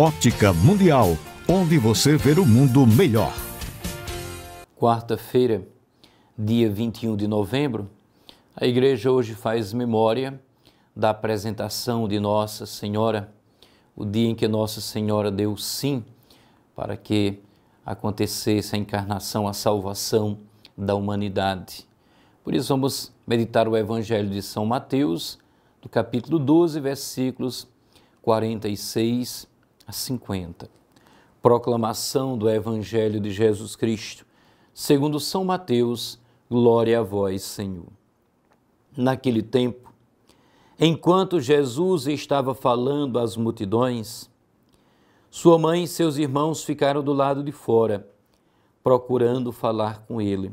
Óptica Mundial, onde você vê o mundo melhor. Quarta-feira, dia 21 de novembro, a igreja hoje faz memória da apresentação de Nossa Senhora, o dia em que Nossa Senhora deu sim para que acontecesse a encarnação, a salvação da humanidade. Por isso, vamos meditar o Evangelho de São Mateus, do capítulo 12, versículos 46 a 50. Proclamação do Evangelho de Jesus Cristo, segundo São Mateus, glória a vós, Senhor. Naquele tempo, enquanto Jesus estava falando às multidões, sua mãe e seus irmãos ficaram do lado de fora, procurando falar com ele.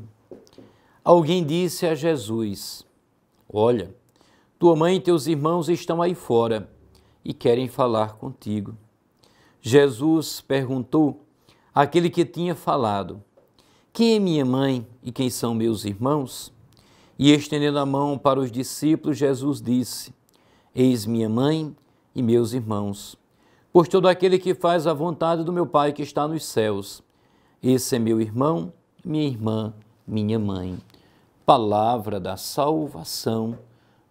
Alguém disse a Jesus: Olha, tua mãe e teus irmãos estão aí fora e querem falar contigo. Jesus perguntou àquele que tinha falado: Quem é minha mãe e quem são meus irmãos? E estendendo a mão para os discípulos, Jesus disse: Eis minha mãe e meus irmãos. Pois todo aquele que faz a vontade do meu Pai que está nos céus, esse é meu irmão, minha irmã, minha mãe. Palavra da salvação,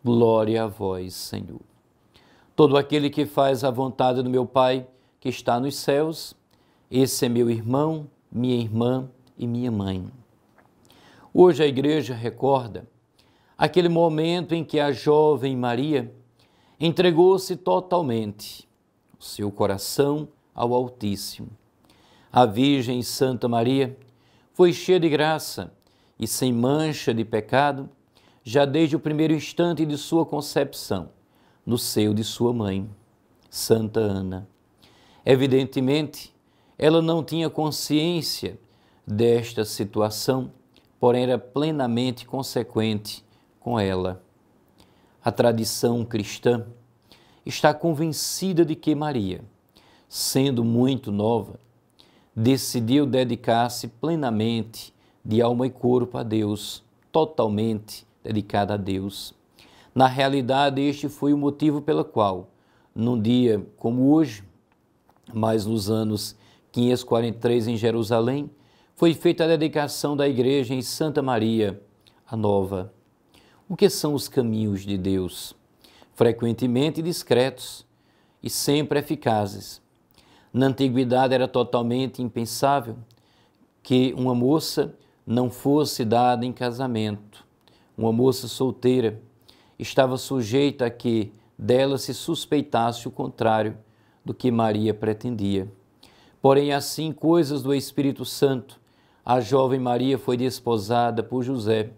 glória a vós, Senhor. Todo aquele que faz a vontade do meu Pai, que está nos céus, esse é meu irmão, minha irmã e minha mãe. Hoje a igreja recorda aquele momento em que a jovem Maria entregou-se totalmente, o seu coração ao Altíssimo. A Virgem Santa Maria foi cheia de graça e sem mancha de pecado, já desde o primeiro instante de sua concepção, no seio de sua mãe, Santa Ana. Evidentemente, ela não tinha consciência desta situação, porém era plenamente consequente com ela. A tradição cristã está convencida de que Maria, sendo muito nova, decidiu dedicar-se plenamente, de alma e corpo, a Deus, totalmente dedicada a Deus. Na realidade, este foi o motivo pelo qual, num dia como hoje, mas nos anos 543 em Jerusalém, foi feita a dedicação da igreja em Santa Maria, a Nova. O que são os caminhos de Deus? Frequentemente discretos e sempre eficazes. Na antiguidade era totalmente impensável que uma moça não fosse dada em casamento. Uma moça solteira estava sujeita a que dela se suspeitasse o contrário do que Maria pretendia. Porém, assim, coisas do Espírito Santo, a jovem Maria foi desposada por José.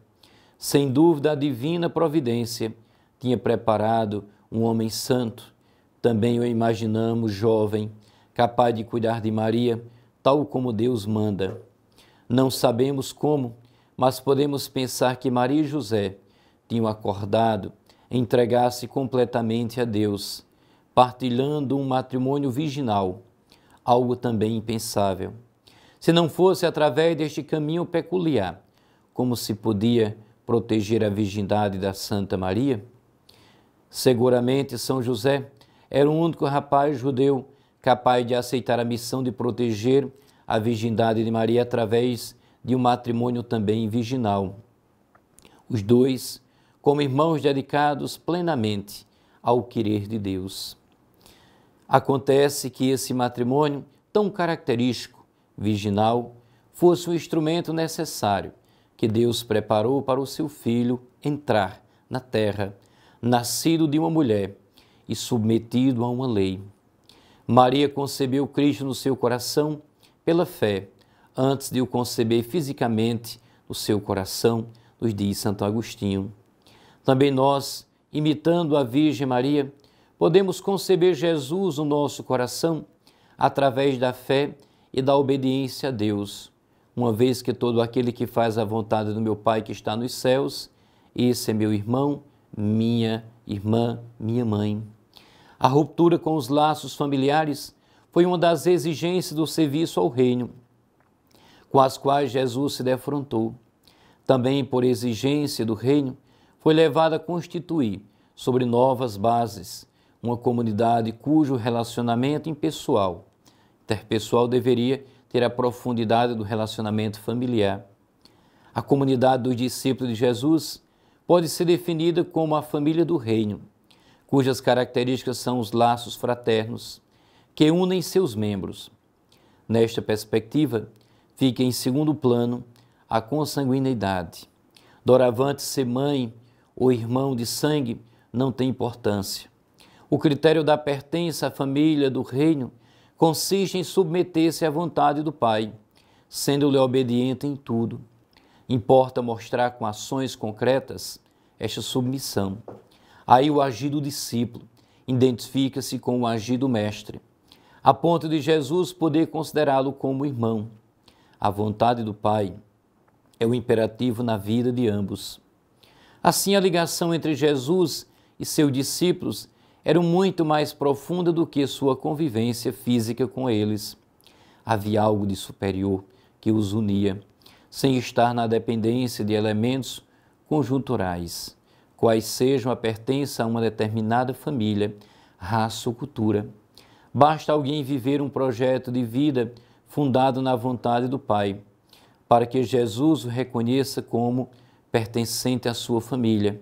Sem dúvida, a divina providência tinha preparado um homem santo. Também o imaginamos jovem, capaz de cuidar de Maria, tal como Deus manda. Não sabemos como, mas podemos pensar que Maria e José tinham acordado entregar-se completamente a Deus partilhando um matrimônio virginal, algo também impensável. Se não fosse através deste caminho peculiar, como se podia proteger a virgindade da Santa Maria? Seguramente São José era o único rapaz judeu capaz de aceitar a missão de proteger a virgindade de Maria através de um matrimônio também virginal. Os dois, como irmãos dedicados plenamente ao querer de Deus. Acontece que esse matrimônio, tão característico, virginal, fosse o instrumento necessário que Deus preparou para o seu filho entrar na terra, nascido de uma mulher e submetido a uma lei. Maria concebeu Cristo no seu coração pela fé, antes de o conceber fisicamente no seu coração, nos diz Santo Agostinho. Também nós, imitando a Virgem Maria, Podemos conceber Jesus no nosso coração através da fé e da obediência a Deus, uma vez que todo aquele que faz a vontade do meu Pai que está nos céus, esse é meu irmão, minha irmã, minha mãe. A ruptura com os laços familiares foi uma das exigências do serviço ao reino, com as quais Jesus se defrontou. Também por exigência do reino, foi levado a constituir sobre novas bases uma comunidade cujo relacionamento impessoal, interpessoal deveria ter a profundidade do relacionamento familiar. A comunidade dos discípulos de Jesus pode ser definida como a família do reino, cujas características são os laços fraternos que unem seus membros. Nesta perspectiva, fica em segundo plano a consanguineidade. Doravante ser mãe ou irmão de sangue não tem importância. O critério da pertença à família do reino consiste em submeter-se à vontade do Pai, sendo-lhe obediente em tudo. Importa mostrar com ações concretas esta submissão. Aí o agir do discípulo identifica-se com o agir do mestre, a ponto de Jesus poder considerá-lo como irmão. A vontade do Pai é o imperativo na vida de ambos. Assim, a ligação entre Jesus e seus discípulos eram muito mais profunda do que sua convivência física com eles. Havia algo de superior que os unia, sem estar na dependência de elementos conjunturais, quais sejam a pertença a uma determinada família, raça ou cultura. Basta alguém viver um projeto de vida fundado na vontade do Pai, para que Jesus o reconheça como pertencente à sua família.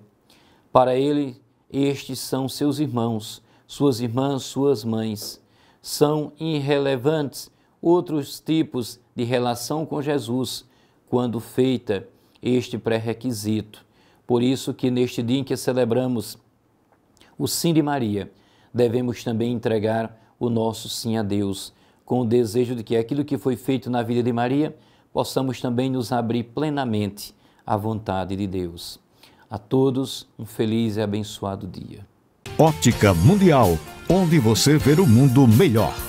Para ele estes são seus irmãos, suas irmãs, suas mães. São irrelevantes outros tipos de relação com Jesus, quando feita este pré-requisito. Por isso que neste dia em que celebramos o Sim de Maria, devemos também entregar o nosso sim a Deus, com o desejo de que aquilo que foi feito na vida de Maria possamos também nos abrir plenamente à vontade de Deus. A todos, um feliz e abençoado dia. Ótica Mundial, onde você vê o mundo melhor.